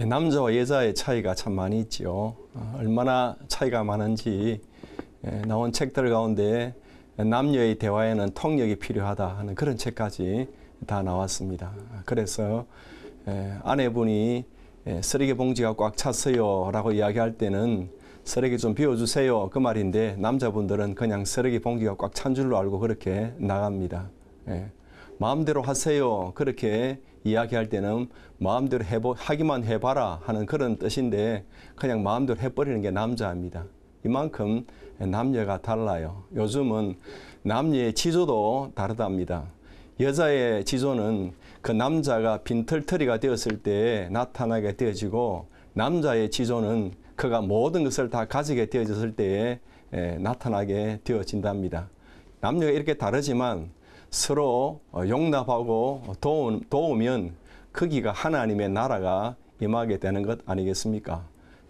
예, 남자와 여자의 차이가 참 많이 있지요. 아, 얼마나 차이가 많은지 예, 나온 책들 가운데 남녀의 대화에는 통역이 필요하다 하는 그런 책까지 다 나왔습니다. 아, 그래서 예, 아내분이 쓰레기 봉지가 꽉 찼어요 라고 이야기할 때는 쓰레기 좀 비워주세요 그 말인데 남자분들은 그냥 쓰레기 봉지가 꽉 찬 줄로 알고 그렇게 나갑니다. 마음대로 하세요. 그렇게 이야기할 때는 마음대로 해보, 하기만 해봐라 하는 그런 뜻인데 그냥 마음대로 해버리는 게 남자입니다. 이만큼 남녀가 달라요. 요즘은 남녀의 지조도 다르답니다. 여자의 지조는 그 남자가 빈털터리가 되었을 때 나타나게 되어지고 남자의 지조는 그가 모든 것을 다 가지게 되어졌을 때 나타나게 되어진답니다. 남녀가 이렇게 다르지만 서로 어, 용납하고 도우, 도우면 크기가 하나님의 나라가 임하게 되는 것 아니겠습니까?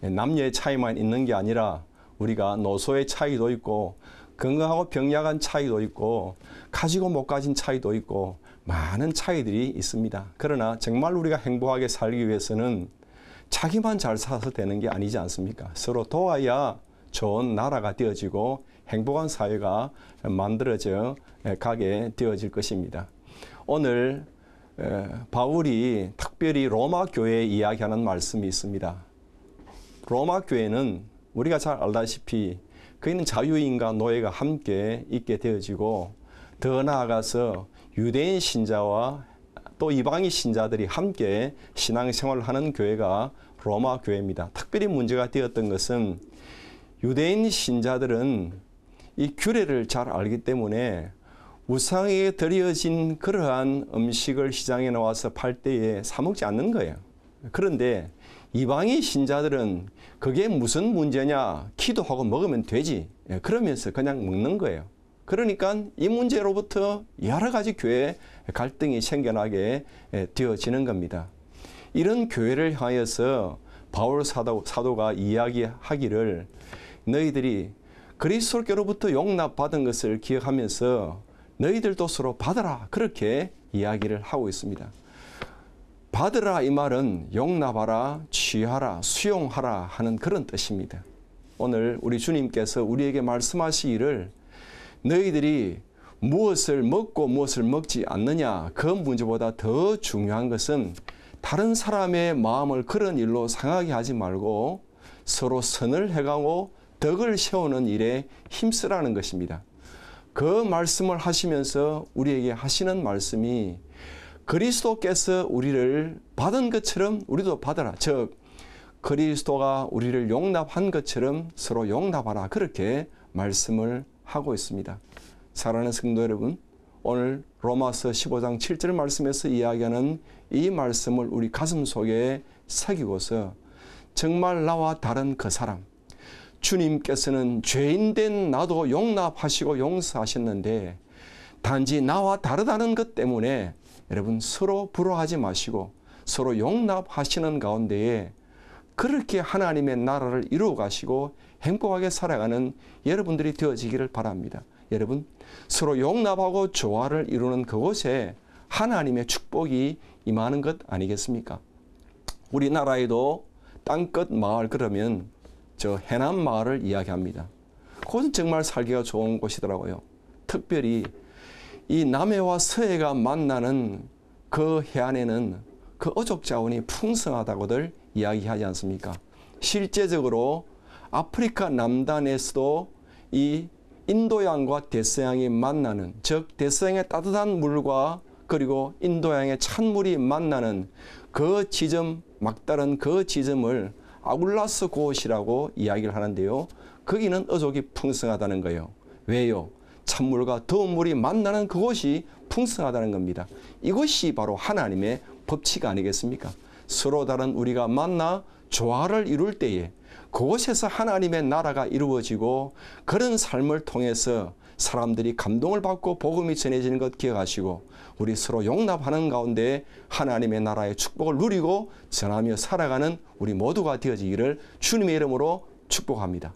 예, 남녀의 차이만 있는 게 아니라 우리가 노소의 차이도 있고 건강하고 병약한 차이도 있고 가지고 못 가진 차이도 있고 많은 차이들이 있습니다. 그러나 정말 우리가 행복하게 살기 위해서는 자기만 잘 사서 되는 게 아니지 않습니까? 서로 도와야 좋은 나라가 되어지고 행복한 사회가 만들어져 예, 가게 되어질 것입니다. 오늘 예, 바울이 특별히 로마 교회에 이야기하는 말씀이 있습니다. 로마 교회는 우리가 잘 알다시피 그는 자유인과 노예가 함께 있게 되어지고 더 나아가서 유대인 신자와 또 이방인 신자들이 함께 신앙생활을 하는 교회가 로마 교회입니다. 특별히 문제가 되었던 것은 유대인 신자들은 이 규례를 잘 알기 때문에 우상에게 드려진 그러한 음식을 시장에 나와서 팔 때에 사 먹지 않는 거예요. 그런데 이방의 신자들은 그게 무슨 문제냐 기도하고 먹으면 되지 예, 그러면서 그냥 먹는 거예요. 그러니까 이 문제로부터 여러 가지 교회 갈등이 생겨나게 예, 되어지는 겁니다. 이런 교회를 향해서 바울 사도, 사도가 이야기하기를 너희들이 그리스도로부터 용납받은 것을 기억하면서 너희들도 서로 받으라 그렇게 이야기를 하고 있습니다. 받으라 이 말은 용납하라, 취하라, 수용하라 하는 그런 뜻입니다. 오늘 우리 주님께서 우리에게 말씀하시기를 너희들이 무엇을 먹고 무엇을 먹지 않느냐 그 문제보다 더 중요한 것은 다른 사람의 마음을 그런 일로 상하게 하지 말고 서로 선을 해가고 덕을 세우는 일에 힘쓰라는 것입니다. 그 말씀을 하시면서 우리에게 하시는 말씀이 그리스도께서 우리를 받은 것처럼 우리도 받아라. 즉 그리스도가 우리를 용납한 것처럼 서로 용납하라. 그렇게 말씀을 하고 있습니다. 사랑하는 성도 여러분, 오늘 로마서 15장 7절 말씀에서 이야기하는 이 말씀을 우리 가슴 속에 새기고서 정말 나와 다른 그 사람, 주님께서는 죄인된 나도 용납하시고 용서하셨는데 단지 나와 다르다는 것 때문에 여러분 서로 부러워하지 마시고 서로 용납하시는 가운데에 그렇게 하나님의 나라를 이루어 가시고 행복하게 살아가는 여러분들이 되어지기를 바랍니다. 여러분 서로 용납하고 조화를 이루는 그곳에 하나님의 축복이 임하는 것 아니겠습니까? 우리나라에도 땅끝 마을 그러면 저 해남 마을을 이야기합니다. 그것은 정말 살기가 좋은 곳이더라고요. 특별히 이 남해와 서해가 만나는 그 해안에는 그 어족 자원이 풍성하다고들 이야기하지 않습니까? 실제적으로 아프리카 남단에서도 이 인도양과 대서양이 만나는 즉 대서양의 따뜻한 물과 그리고 인도양의 찬물이 만나는 그 지점 막다른 그 지점을 아굴라스 곳이라고 이야기를 하는데요. 거기는 어족이 풍성하다는 거예요. 왜요? 찬물과 더운 물이 만나는 그곳이 풍성하다는 겁니다. 이것이 바로 하나님의 법칙 아니겠습니까? 서로 다른 우리가 만나 조화를 이룰 때에 그곳에서 하나님의 나라가 이루어지고 그런 삶을 통해서 사람들이 감동을 받고 복음이 전해지는 것 기억하시고 우리 서로 용납하는 가운데 하나님의 나라의 축복을 누리고 전하며 살아가는 우리 모두가 되어지기를 주님의 이름으로 축복합니다.